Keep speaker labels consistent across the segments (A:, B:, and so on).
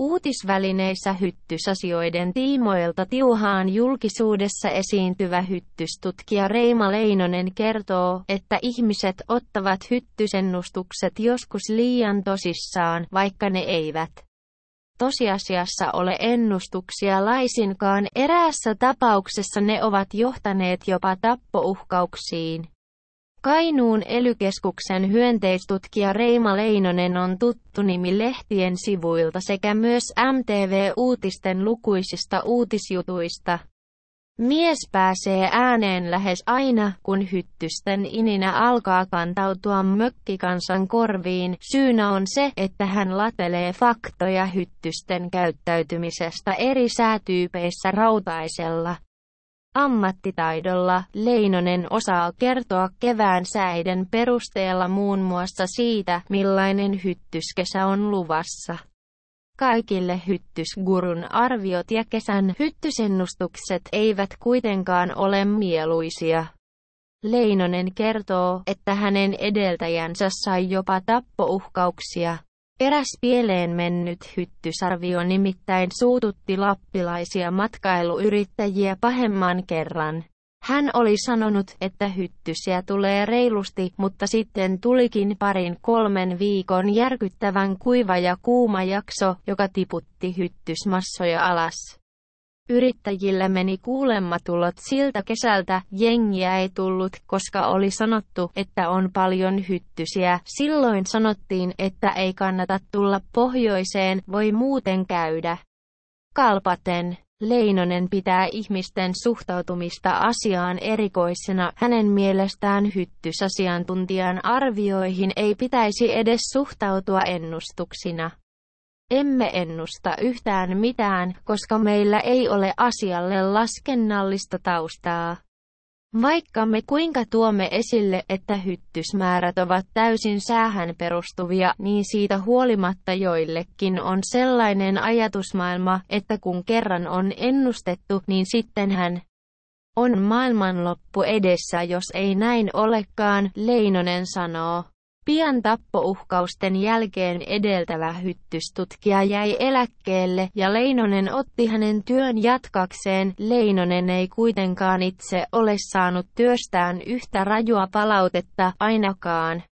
A: Uutisvälineissä hyttysasioiden tiimoilta tiuhaan julkisuudessa esiintyvä hyttystutkija Reima Leinonen kertoo, että ihmiset ottavat hyttysennustukset joskus liian tosissaan, vaikka ne eivät tosiasiassa ole ennustuksia laisinkaan. Eräässä tapauksessa ne ovat johtaneet jopa tappouhkauksiin. Kainuun elykeskuksen hyönteistutkija Reima Leinonen on tuttu nimi lehtien sivuilta sekä myös MTV-uutisten lukuisista uutisjutuista. Mies pääsee ääneen lähes aina, kun hyttysten ininä alkaa kantautua mökkikansan korviin. Syynä on se, että hän latelee faktoja hyttysten käyttäytymisestä eri säätyypeissä rautaisella Ammattitaidolla Leinonen osaa kertoa kevään säiden perusteella muun muassa siitä, millainen hyttyskesä on luvassa. Kaikille hyttysgurun arviot ja kesän hyttysennustukset eivät kuitenkaan ole mieluisia. Leinonen kertoo, että hänen edeltäjänsä sai jopa tappouhkauksia. Eräs pieleen mennyt hyttysarvio nimittäin suututti lappilaisia matkailuyrittäjiä pahemman kerran. Hän oli sanonut, että hyttysiä tulee reilusti, mutta sitten tulikin parin kolmen viikon järkyttävän kuiva ja kuuma jakso, joka tiputti hyttysmassoja alas. Yrittäjille meni tulot siltä kesältä, jengiä ei tullut, koska oli sanottu, että on paljon hyttysiä. Silloin sanottiin, että ei kannata tulla pohjoiseen, voi muuten käydä. Kalpaten. Leinonen pitää ihmisten suhtautumista asiaan erikoisena. Hänen mielestään hyttysasiantuntijan arvioihin ei pitäisi edes suhtautua ennustuksina. Emme ennusta yhtään mitään, koska meillä ei ole asialle laskennallista taustaa. Vaikka me kuinka tuomme esille, että hyttysmäärät ovat täysin säähän perustuvia, niin siitä huolimatta joillekin on sellainen ajatusmaailma, että kun kerran on ennustettu, niin sittenhän on maailmanloppu edessä, jos ei näin olekaan, Leinonen sanoo. Pian tappouhkausten jälkeen edeltävä hyttystutkija jäi eläkkeelle ja Leinonen otti hänen työn jatkakseen. Leinonen ei kuitenkaan itse ole saanut työstään yhtä rajua palautetta ainakaan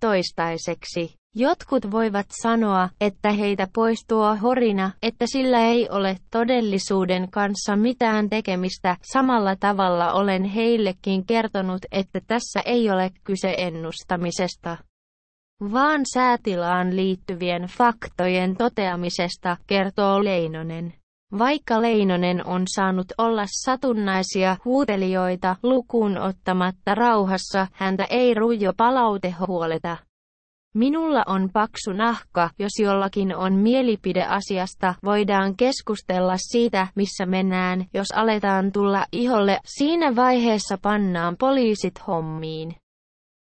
A: toistaiseksi. Jotkut voivat sanoa, että heitä poistuu horina, että sillä ei ole todellisuuden kanssa mitään tekemistä. Samalla tavalla olen heillekin kertonut, että tässä ei ole kyse ennustamisesta vaan säätilaan liittyvien faktojen toteamisesta, kertoo Leinonen. Vaikka Leinonen on saanut olla satunnaisia huutelijoita lukuun ottamatta rauhassa, häntä ei rujo palaute huoleta. Minulla on paksu nahka, jos jollakin on mielipide asiasta, voidaan keskustella siitä, missä mennään, jos aletaan tulla iholle, siinä vaiheessa pannaan poliisit hommiin.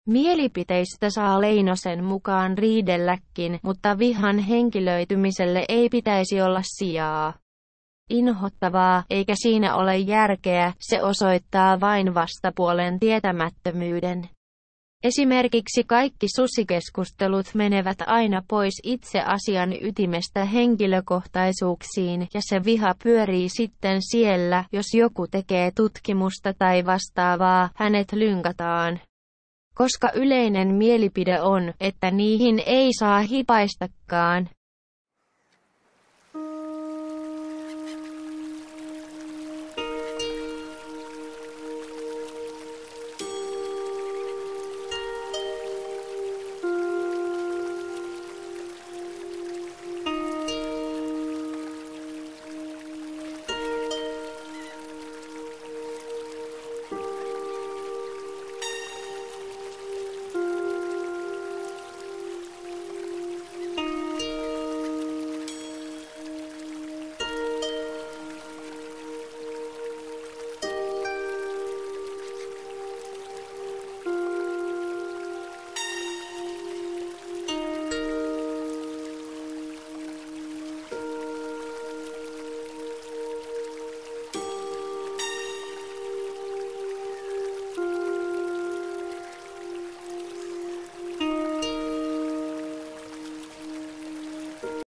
A: Mielipiteistä saa Leinosen mukaan riidelläkin, mutta vihan henkilöitymiselle ei pitäisi olla sijaa. Inhottavaa, eikä siinä ole järkeä, se osoittaa vain vastapuolen tietämättömyyden. Esimerkiksi kaikki susikeskustelut menevät aina pois itse asian ytimestä henkilökohtaisuuksiin ja se viha pyörii sitten siellä, jos joku tekee tutkimusta tai vastaavaa, hänet lynkataan. Koska yleinen mielipide on, että niihin ei saa hipaistakaan,